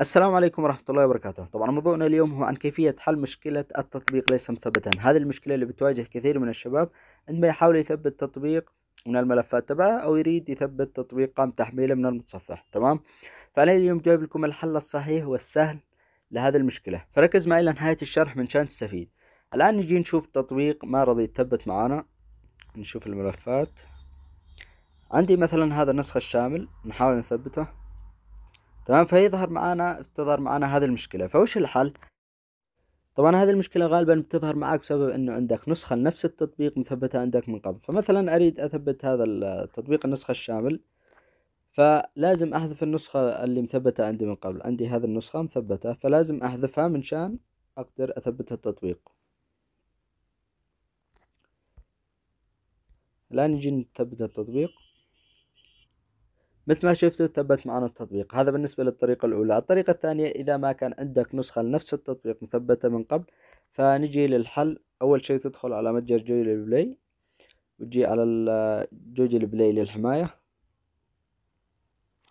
السلام عليكم ورحمة الله وبركاته طبعا موضوعنا اليوم هو عن كيفية حل مشكلة التطبيق ليس مثبتا هذه المشكلة اللي بتواجه كثير من الشباب عندما يحاول يثبت تطبيق من الملفات تبعه أو يريد يثبت تطبيق قام تحميله من المتصفح تمام فأنا اليوم جايب لكم الحل الصحيح والسهل لهذه المشكلة فركز معي لنهاية الشرح من شان تستفيد الآن نجي نشوف تطبيق ما رضي يثبت معانا نشوف الملفات عندي مثلا هذا النسخة الشامل نحاول نثبته تمام فيظهر معانا تظهر معانا هذه المشكلة فوش الحل؟ طبعا هذه المشكلة غالبا بتظهر معك بسبب انه عندك نسخة لنفس التطبيق مثبتة عندك من قبل فمثلا اريد اثبت هذا التطبيق النسخة الشامل فلازم احذف النسخة اللي مثبتة عندي من قبل عندي هذه النسخة مثبتة فلازم احذفها من شان اقدر اثبت التطبيق الان نجي نثبت التطبيق مثل ما شفتوا ثبت معنا التطبيق هذا بالنسبة للطريقة الأولى الطريقة الثانية إذا ما كان عندك نسخة لنفس التطبيق مثبتة من قبل فنجي للحل أول شيء تدخل على متجر جوجل بلاي وتجي على جوجل بلاي للحماية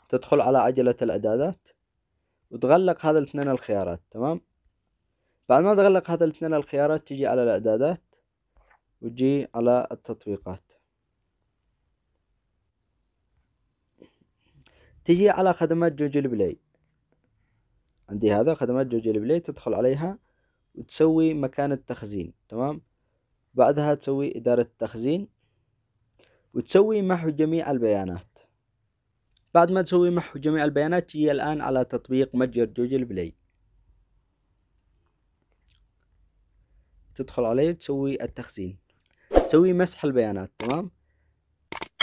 تدخل على عجلة الإعدادات وتغلق هذا الاثنين الخيارات تمام بعد ما تغلق هذا الاثنين الخيارات تجي على الإعدادات وتجي على التطبيقات تجي على خدمات جوجل بلاي عندي هذا خدمات جوجل بلاي تدخل عليها وتسوي مكان التخزين تمام بعدها تسوي إدارة التخزين وتسوي محو جميع البيانات بعد ما تسوي محو جميع البيانات تجي الآن على تطبيق متجر جوجل بلاي تدخل عليه تسوي التخزين تسوي مسح البيانات تمام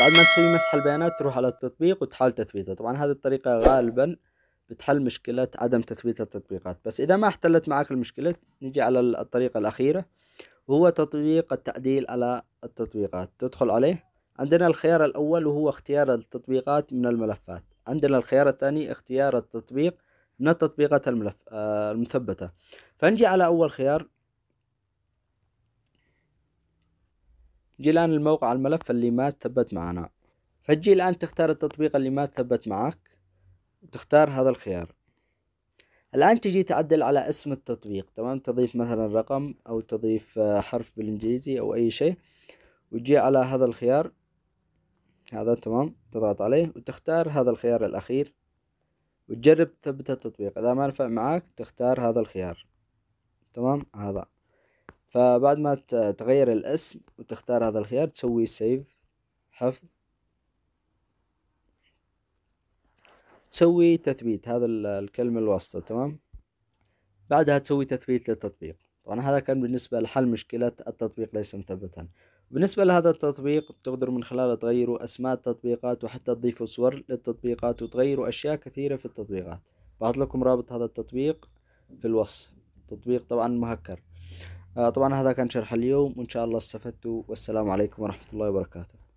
بعد ما تسوي مسح البيانات تروح على التطبيق وتحال تثبيته طبعا هذه الطريقة غالبا بتحل مشكلة عدم تثبيت التطبيقات بس إذا ما احتلت معك المشكلة نجي على الطريقة الأخيرة وهو تطبيق التعديل على التطبيقات تدخل عليه عندنا الخيار الأول وهو اختيار التطبيقات من الملفات عندنا الخيار الثاني اختيار التطبيق من التطبيقات الملف... آه، المثبتة فنجي على أول خيار جي الآن الموقع الملف اللي ما تثبت معنا فتجي الآن تختار التطبيق اللي ما تثبت معك تختار هذا الخيار الآن تجي تعدل على اسم التطبيق تمام تضيف مثلا رقم أو تضيف آه، حرف بالإنجليزي أو أي شيء وتجي على هذا الخيار هذا تمام تضغط عليه وتختار هذا الخيار الأخير وتجرب تثبت التطبيق إذا ما نفع معك تختار هذا الخيار تمام هذا فبعد ما تغير الاسم وتختار هذا الخيار تسوي سيف حفظ تسوي تثبيت هذا الكلمة الواسطة تمام بعدها تسوي تثبيت للتطبيق طبعا هذا كان بالنسبة لحل مشكلة التطبيق ليس مثبتا بالنسبة لهذا التطبيق تقدر من خلاله تغيروا أسماء التطبيقات وحتى تضيفوا صور للتطبيقات وتغيروا أشياء كثيرة في التطبيقات بحط لكم رابط هذا التطبيق في الوصف تطبيق طبعا مهكر آه، طبعا هذا كان شرح اليوم وإن شاء الله استفدتوا والسلام عليكم ورحمة الله وبركاته